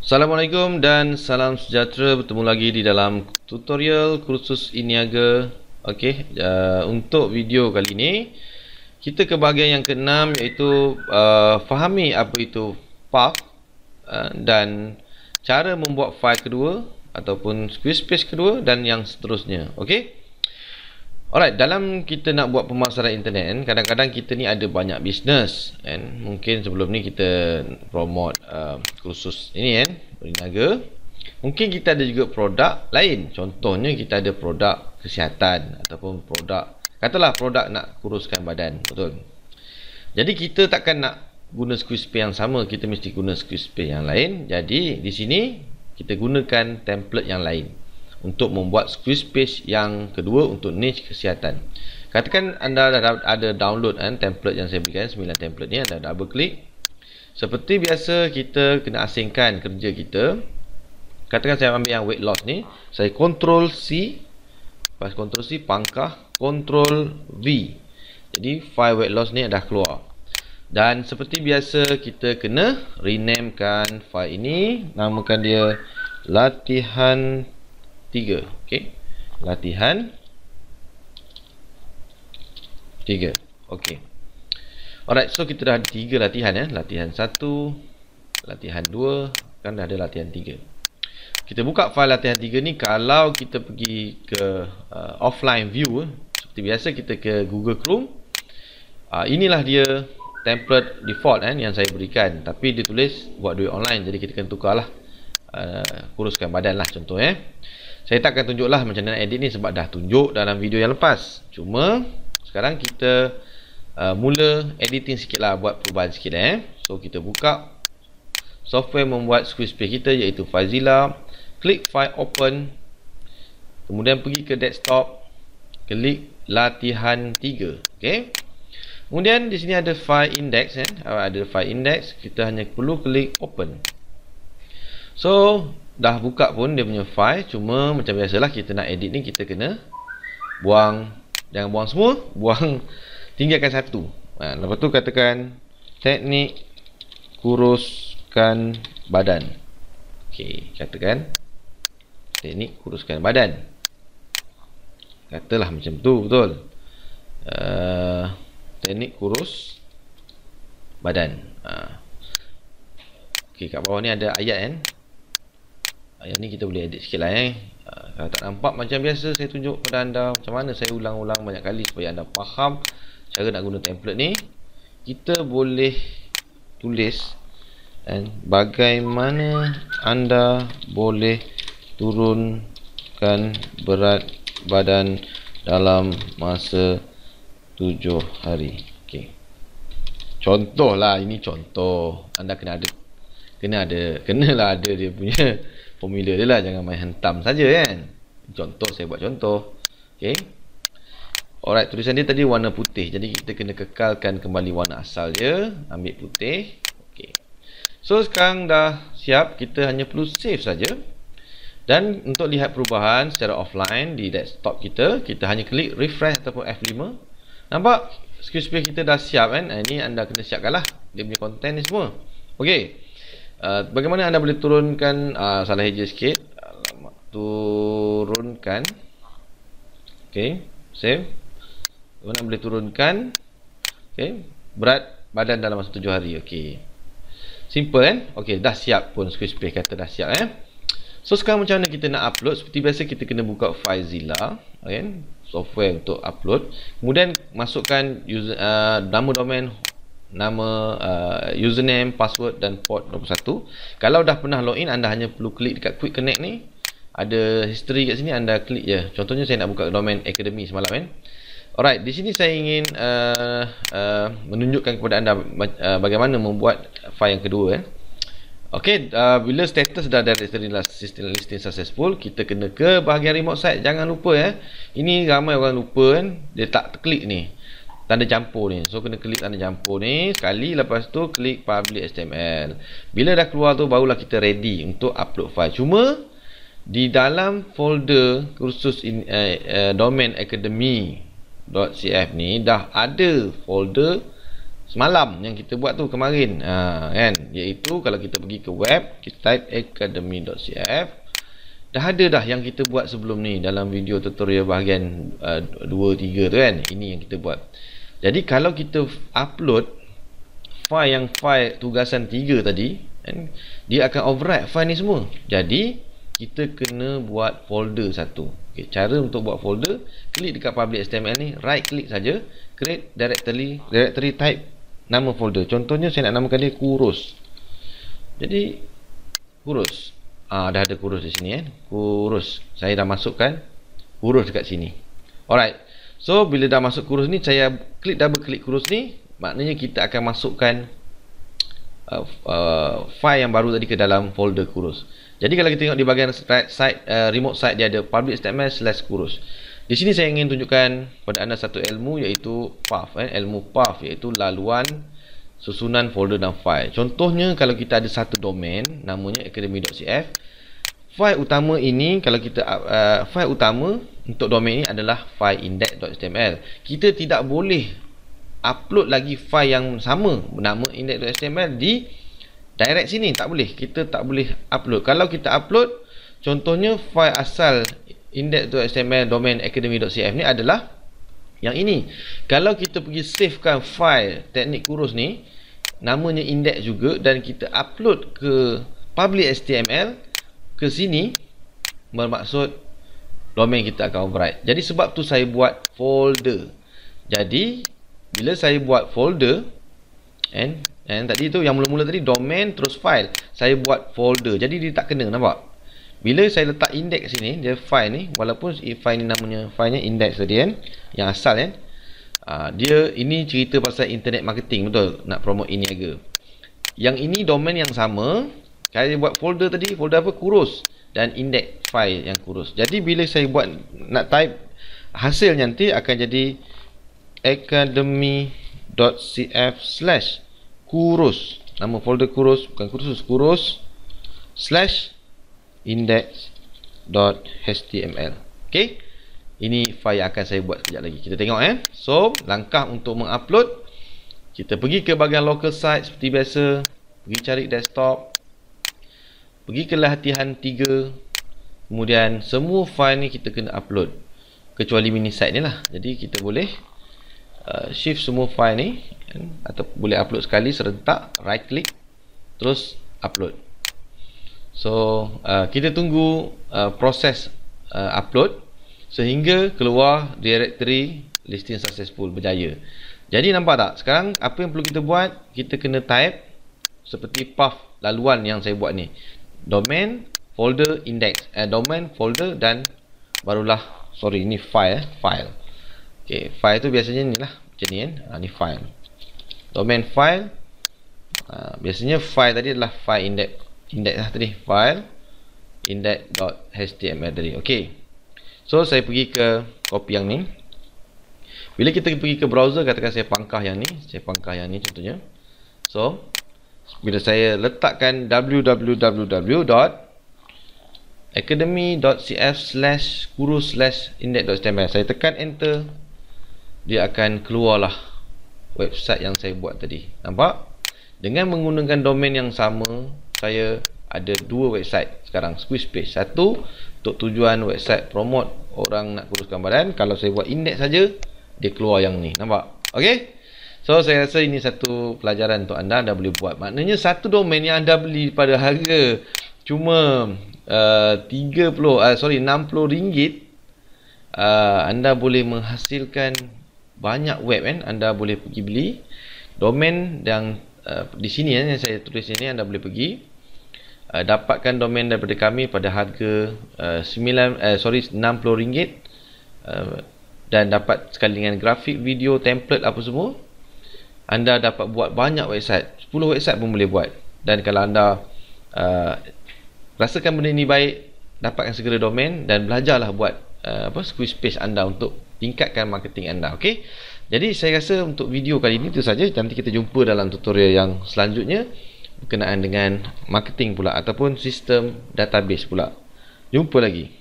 Assalamualaikum dan salam sejahtera bertemu lagi di dalam tutorial kursus iniaga ok uh, untuk video kali ini kita ke bahagian yang keenam iaitu uh, fahami apa itu park uh, dan cara membuat file kedua ataupun squeeze page kedua dan yang seterusnya okey Alright, dalam kita nak buat pemasaran internet, kan, kadang-kadang kita ni ada banyak bisnes. And mungkin sebelum ni kita promote uh, kursus ini kan, berniaga. Mungkin kita ada juga produk lain. Contohnya kita ada produk kesihatan ataupun produk, katalah produk nak kuruskan badan. Betul. Jadi kita takkan nak guna squeeze pay yang sama, kita mesti guna squeeze pay yang lain. Jadi di sini kita gunakan template yang lain untuk membuat squeeze page yang kedua untuk niche kesihatan. Katakan anda dah ada download kan, template yang saya berikan, 9 template ni, anda double click. Seperti biasa, kita kena asingkan kerja kita. Katakan saya ambil yang weight loss ni, saya control C, lepas control C, pangkah, control V. Jadi, file weight loss ni dah keluar. Dan seperti biasa, kita kena renamekan file ini, namakan dia latihan Tiga, okey latihan tiga, okey alright so kita dah ada 3 latihan ya latihan satu, latihan dua, kan dah ada latihan tiga. kita buka fail latihan tiga ni kalau kita pergi ke uh, offline view eh. seperti biasa kita ke Google Chrome uh, inilah dia template default eh, yang saya berikan tapi ditulis buat duit online jadi kita kena tukarlah uh, kuruskan badan lah contoh eh. Saya takkan akan tunjuklah macam mana edit ni sebab dah tunjuk dalam video yang lepas. Cuma sekarang kita uh, mula editing sikitlah buat perubahan sikit eh. So kita buka software membuat squeeze page kita iaitu Fazila. Klik file open. Kemudian pergi ke desktop. Klik latihan 3. okay. Kemudian di sini ada file index eh. Ada file index, kita hanya perlu klik open. So, dah buka pun dia punya file cuma macam biasalah kita nak edit ni kita kena buang jangan buang semua buang tinggalkan satu ha, lepas tu katakan teknik kuruskan badan ok katakan teknik kuruskan badan katalah macam tu betul uh, teknik kurus badan ha. ok kat bawah ni ada ayat kan yang ni kita boleh edit sikit lah eh. Ah, kalau tak nampak macam biasa saya tunjuk kepada anda macam mana saya ulang-ulang banyak kali supaya anda faham cara nak guna template ni. Kita boleh tulis dan bagaimana anda boleh turunkan berat badan dalam masa tujuh hari. Okey. Contohlah ini contoh. Anda kena ada kena ada kenalah ada dia punya formula dia lah jangan main hentam saja kan contoh saya buat contoh okey alright tulisan dia tadi warna putih jadi kita kena kekalkan kembali warna asal dia ambil putih okey so sekarang dah siap kita hanya perlu save saja dan untuk lihat perubahan secara offline di desktop kita kita hanya klik refresh ataupun F5 nampak screen space kita dah siap kan ah, ini anda kena siapkanlah dia punya content ni semua okey uh, bagaimana anda boleh turunkan uh, salah hijau sikit Alamak. turunkan ok save bagaimana anda boleh turunkan ok berat badan dalam masa tujuh hari ok simple kan ok dah siap pun squeeze play kata dah siap eh so sekarang macam mana kita nak upload seperti biasa kita kena buka FileZilla ok software untuk upload kemudian masukkan user, uh, nama domain nama uh, username password dan port 21 kalau dah pernah login anda hanya perlu klik dekat quick connect ni ada history kat sini anda klik je contohnya saya nak buka domain academy semalam kan alright di sini saya ingin uh, uh, menunjukkan kepada anda uh, bagaimana membuat file yang kedua kan ok uh, bila status dah dari directory listing, listing successful kita kena ke bahagian remote site jangan lupa ya eh. ini ramai orang lupa kan dia tak klik ni tanda campur ni so kena klik tanda campur ni sekali lepas tu klik public html bila dah keluar tu barulah kita ready untuk upload file cuma di dalam folder kursus in, uh, uh, domain cf ni dah ada folder semalam yang kita buat tu kemarin ha, kan iaitu kalau kita pergi ke web kita type academy.cf dah ada dah yang kita buat sebelum ni dalam video tutorial bahagian uh, 2 3 tu kan ini yang kita buat jadi kalau kita upload file yang file tugasan 3 tadi kan, dia akan overwrite file ni semua. Jadi kita kena buat folder satu. Okay, cara untuk buat folder, klik dekat public html ni, right click saja, create directory directory type nama folder. Contohnya saya nak namakan dia kurus. Jadi kurus. Ah ha, dah ada kurus di sini eh. Kurus. Saya dah masukkan kurus dekat sini. Alright. So bila dah masuk kurus ni saya klik double klik kurus ni maknanya kita akan masukkan uh, uh, file yang baru tadi ke dalam folder kurus. Jadi kalau kita tengok di bahagian right side uh, remote side dia ada public statement slash kurus. Di sini saya ingin tunjukkan kepada anda satu ilmu iaitu path eh ilmu path iaitu laluan susunan folder dan file. Contohnya kalau kita ada satu domain namanya academy.cf file utama ini kalau kita uh, uh, file utama untuk domain ini adalah file index.html kita tidak boleh upload lagi file yang sama bernama index.html di direct sini tak boleh kita tak boleh upload kalau kita upload contohnya file asal index.html domain academy.cf ni adalah yang ini kalau kita pergi savekan file teknik kurus ni namanya index juga dan kita upload ke public html ke sini bermaksud domain kita akan override. Jadi sebab tu saya buat folder. Jadi bila saya buat folder and and tadi tu yang mula-mula tadi domain terus file, saya buat folder. Jadi dia tak kena nampak. Bila saya letak index sini, dia file ni walaupun file ni namanya filenya index tadi kan yang asal kan. Uh, dia ini cerita pasal internet marketing betul nak promote e-niaga. Yang ini domain yang sama saya buat folder tadi, folder apa? Kurus dan index file yang kurus. Jadi bila saya buat nak type hasil nanti akan jadi academy.cf/kurus. Nama folder kurus bukan kursus kurus slash index.html. Okey. Ini file yang akan saya buat sekejap lagi. Kita tengok eh. So, langkah untuk mengupload kita pergi ke bahagian local site seperti biasa, pergi cari desktop pergi ke latihan 3 kemudian semua file ni kita kena upload kecuali mini site ni lah jadi kita boleh uh, shift semua file ni kan? atau boleh upload sekali serentak right click terus upload so uh, kita tunggu uh, proses uh, upload sehingga keluar directory listing successful berjaya jadi nampak tak sekarang apa yang perlu kita buat kita kena type seperti path laluan yang saya buat ni domain folder index eh, domain folder dan barulah sorry ni file eh, file okay file tu biasanya ni lah macam ni kan ha, ni file domain file ha, biasanya file tadi adalah file index index lah tadi file index.html tadi ok so saya pergi ke copy yang ni bila kita pergi ke browser katakan saya pangkah yang ni saya pangkah yang ni contohnya so bila saya letakkan www.academy.cf slash guru slash index.html saya tekan enter dia akan keluarlah website yang saya buat tadi nampak dengan menggunakan domain yang sama saya ada dua website sekarang squeeze page satu untuk tujuan website promote orang nak kuruskan badan kalau saya buat index saja dia keluar yang ni nampak okey So saya rasa ini satu pelajaran untuk anda anda boleh buat. Maknanya satu domain yang anda beli pada harga cuma uh, 30 uh, sorry 60 ringgit uh, anda boleh menghasilkan banyak web kan anda boleh pergi beli domain yang uh, di sini kan, yang saya tulis ini anda boleh pergi uh, dapatkan domain daripada kami pada harga uh, 9 uh, sorry 60 ringgit uh, dan dapat sekali dengan grafik, video, template apa semua anda dapat buat banyak website 10 website pun boleh buat dan kalau anda uh, rasakan benda ini baik dapatkan segera domain dan belajarlah buat uh, apa squeeze page anda untuk tingkatkan marketing anda okey jadi saya rasa untuk video kali ini itu saja nanti kita jumpa dalam tutorial yang selanjutnya berkenaan dengan marketing pula ataupun sistem database pula jumpa lagi